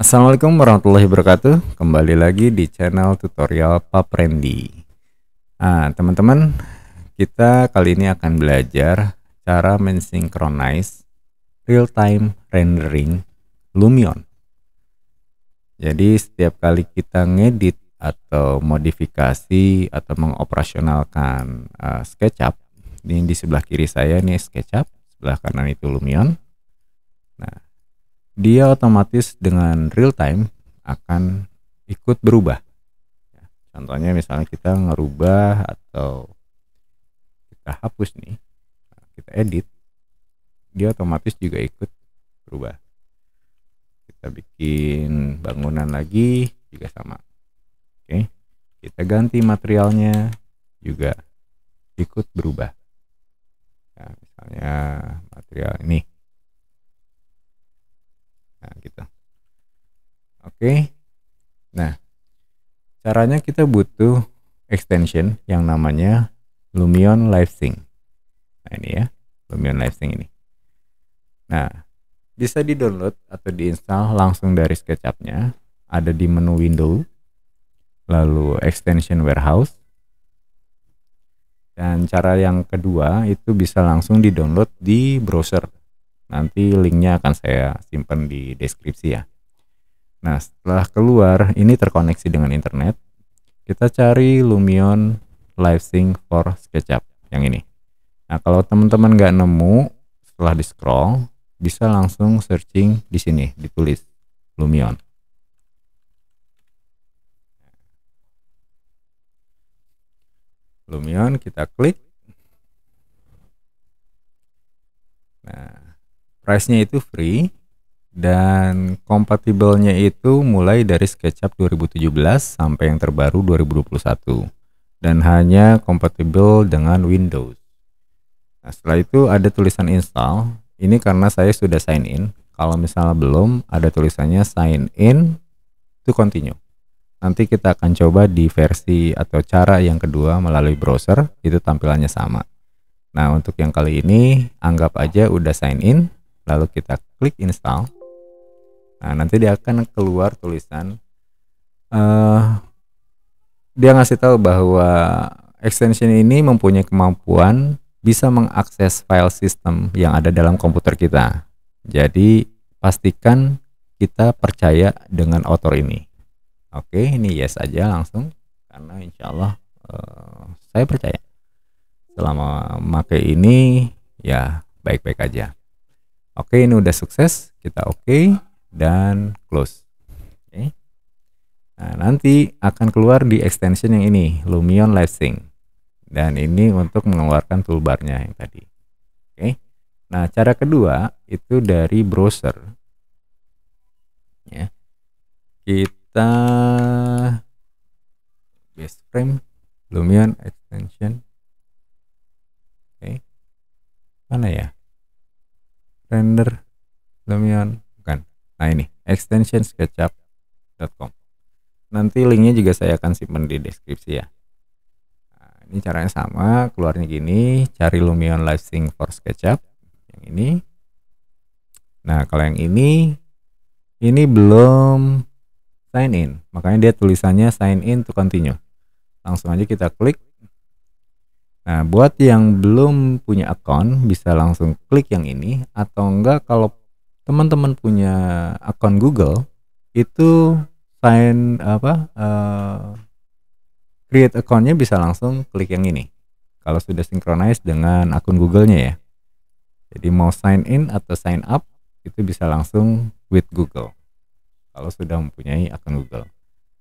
Assalamualaikum warahmatullahi wabarakatuh Kembali lagi di channel tutorial Pak Randy Nah teman-teman Kita kali ini akan belajar Cara mensinkronize Real-time rendering Lumion Jadi setiap kali kita ngedit Atau modifikasi Atau mengoperasionalkan uh, SketchUp Ini di sebelah kiri saya ini SketchUp Sebelah kanan itu Lumion dia otomatis dengan real time akan ikut berubah. Ya, contohnya misalnya kita ngerubah atau kita hapus nih, kita edit, dia otomatis juga ikut berubah. Kita bikin bangunan lagi juga sama. Oke. Kita ganti materialnya juga ikut berubah. Nah, misalnya material ini okay? nah caranya kita butuh extension yang namanya Lumion Live Sync nah ini ya Lumion Live Sync ini nah bisa di download atau diinstal langsung dari SketchUp-nya ada di menu window lalu extension warehouse dan cara yang kedua itu bisa langsung di download di browser nanti linknya akan saya simpan di deskripsi ya Nah, setelah keluar, ini terkoneksi dengan internet. Kita cari Lumion Live Sync for SketchUp yang ini. Nah, kalau teman-teman nggak nemu setelah di scroll, bisa langsung searching di sini, ditulis Lumion. Lumion kita klik. Nah, price-nya itu free dan kompatibelnya itu mulai dari SketchUp 2017 sampai yang terbaru 2021 dan hanya kompatibel dengan Windows. Nah, setelah itu ada tulisan install. Ini karena saya sudah sign in. Kalau misalnya belum, ada tulisannya sign in to continue. Nanti kita akan coba di versi atau cara yang kedua melalui browser, itu tampilannya sama. Nah, untuk yang kali ini anggap aja udah sign in, lalu kita klik install. Nah, nanti dia akan keluar tulisan uh, dia ngasih tahu bahwa extension ini mempunyai kemampuan bisa mengakses file system yang ada dalam komputer kita. Jadi pastikan kita percaya dengan author ini. Oke, ini yes aja langsung karena insya Allah uh, saya percaya. Selama memakai ini ya baik-baik aja. Oke, ini udah sukses, kita oke. Okay dan close. Okay. Nah, nanti akan keluar di extension yang ini, Lumion Live Sync. Dan ini untuk mengeluarkan toolbarnya yang tadi. Oke. Okay. Nah, cara kedua itu dari browser. Ya. Kita base frame Lumion extension. Oke. Okay. Mana ya? Render Lumion Nah ini extension sketchup.com. Nanti linknya juga saya akan simpan di deskripsi ya. Nah, ini caranya sama, keluarnya gini, cari Lumion Live Sync for SketchUp yang ini. Nah kalau yang ini, ini belum sign in, makanya dia tulisannya sign in to continue. Langsung aja kita klik. Nah buat yang belum punya account bisa langsung klik yang ini atau enggak kalau teman-teman punya akun Google itu sign apa uh, create accountnya bisa langsung klik yang ini kalau sudah synchronize dengan akun Google-nya ya jadi mau sign in atau sign up itu bisa langsung with Google kalau sudah mempunyai akun Google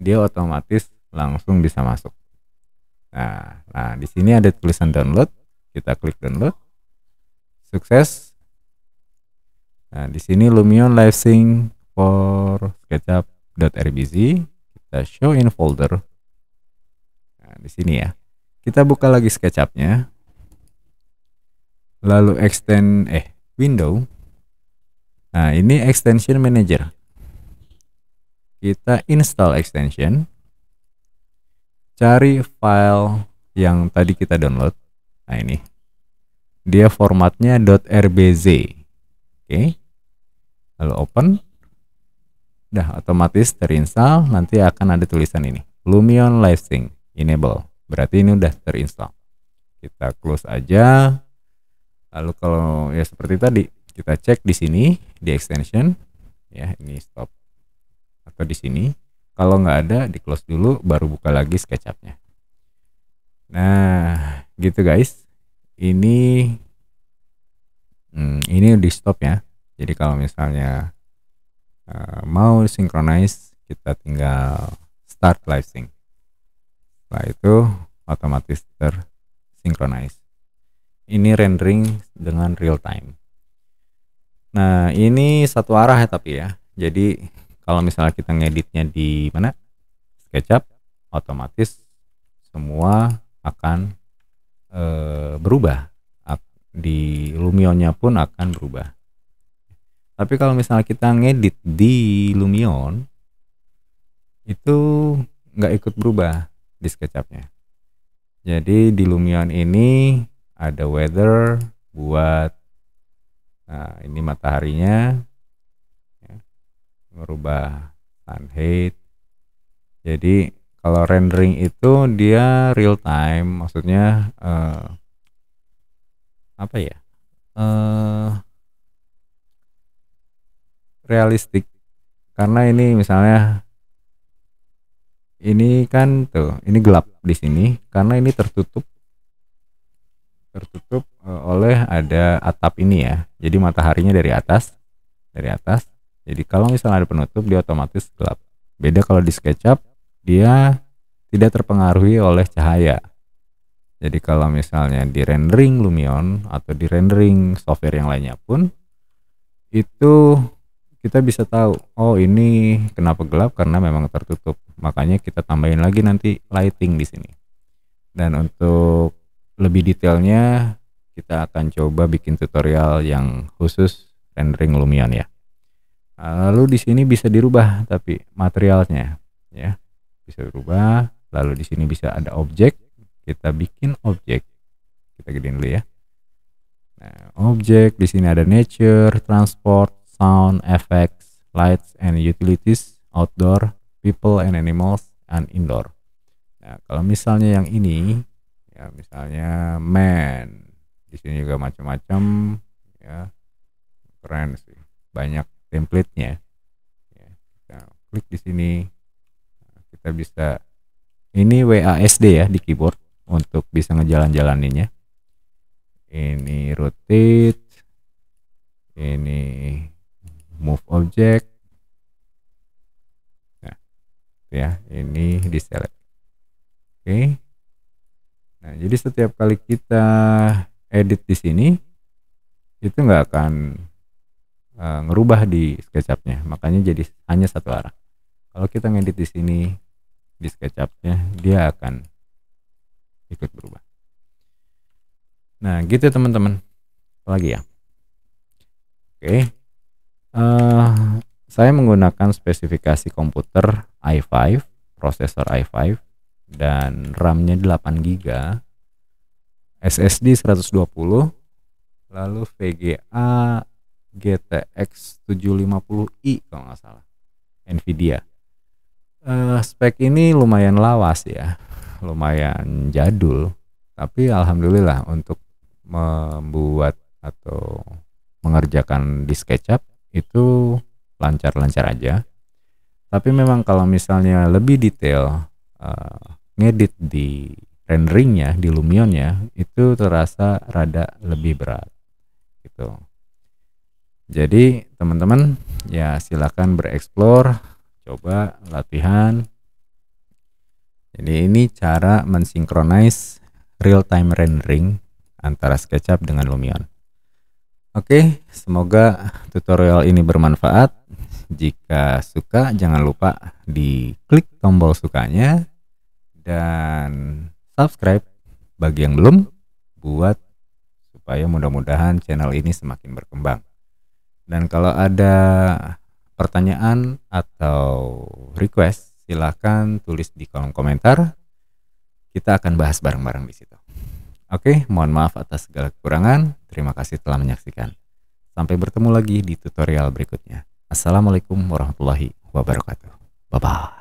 dia otomatis langsung bisa masuk nah nah di sini ada tulisan download kita klik download sukses Nah, di sini Lumion Live Sync for SketchUp.rbz kita show in folder. Nah, di sini ya. Kita buka lagi SketchUp-nya. Lalu extend eh window. Nah, ini extension manager. Kita install extension. Cari file yang tadi kita download. Nah, ini. Dia formatnya .rbz. Oke. Okay lalu open Dah otomatis terinstall, nanti akan ada tulisan ini. Lumion Live Sync Enable. Berarti ini udah terinstall. Kita close aja. Lalu kalau ya seperti tadi, kita cek di sini di extension ya, ini stop atau di sini. Kalau nggak ada, di close dulu baru buka lagi sketchup Nah, gitu guys. Ini hmm, ini di stop ya. Jadi kalau misalnya uh, mau synchronize, kita tinggal start live sync. Setelah itu otomatis tersynchronize. Ini rendering dengan real time. Nah, ini satu arah ya tapi ya. Jadi kalau misalnya kita ngeditnya di mana? SketchUp, otomatis semua akan e, berubah. Di Lumionnya pun akan berubah. Tapi kalau misalnya kita ngedit di Lumion itu nggak ikut berubah di SketchUp-nya. Jadi di Lumion ini ada weather buat nah ini mataharinya ya, merubah sun height. Jadi kalau rendering itu dia real time, maksudnya eh, apa ya? Eh realistik karena ini misalnya ini kan tuh ini gelap di sini karena ini tertutup tertutup e, oleh ada atap ini ya jadi mataharinya dari atas dari atas jadi kalau misalnya ada penutup dia otomatis gelap beda kalau di SketchUp dia tidak terpengaruhi oleh cahaya jadi kalau misalnya di rendering Lumion atau di rendering software yang lainnya pun itu kita bisa tahu oh ini kenapa gelap karena memang tertutup makanya kita tambahin lagi nanti lighting di sini dan untuk lebih detailnya kita akan coba bikin tutorial yang khusus rendering Lumion ya lalu di sini bisa dirubah tapi materialnya ya bisa dirubah lalu di sini bisa ada objek kita bikin objek kita gedein dulu ya nah objek di sini ada nature transport sound effects, lights and utilities, outdoor, people and animals, and indoor. Nah, kalau misalnya yang ini, ya misalnya man, di sini juga macam-macam, ya keren sih, banyak templatenya. Ya, kita klik di sini, kita bisa ini WASD ya di keyboard untuk bisa ngejalan-jalaninnya ini rotate ini move object nah ya ini di select oke nah jadi setiap kali kita edit di sini itu nggak akan e, ngerubah di sketchup makanya jadi hanya satu arah kalau kita ngedit di sini di sketchup dia akan ikut berubah nah gitu teman-teman lagi ya oke okay. Uh, saya menggunakan spesifikasi komputer i5, prosesor i5 dan RAM-nya 8 GB, SSD 120, lalu VGA GTX 750i kalau nggak salah, Nvidia. Uh, spek ini lumayan lawas ya, lumayan jadul, tapi alhamdulillah untuk membuat atau mengerjakan di SketchUp itu lancar-lancar aja tapi memang kalau misalnya lebih detail uh, ngedit di renderingnya di Lumionnya itu terasa rada lebih berat gitu jadi teman-teman ya silakan bereksplor coba latihan jadi ini cara mensinkronize real time rendering antara SketchUp dengan Lumion Oke, semoga tutorial ini bermanfaat. Jika suka, jangan lupa di klik tombol sukanya dan subscribe bagi yang belum buat supaya mudah-mudahan channel ini semakin berkembang. Dan kalau ada pertanyaan atau request, silahkan tulis di kolom komentar. Kita akan bahas bareng-bareng di situ. Oke, mohon maaf atas segala kekurangan. Terima kasih telah menyaksikan. Sampai bertemu lagi di tutorial berikutnya. Assalamualaikum warahmatullahi wabarakatuh. Bye-bye.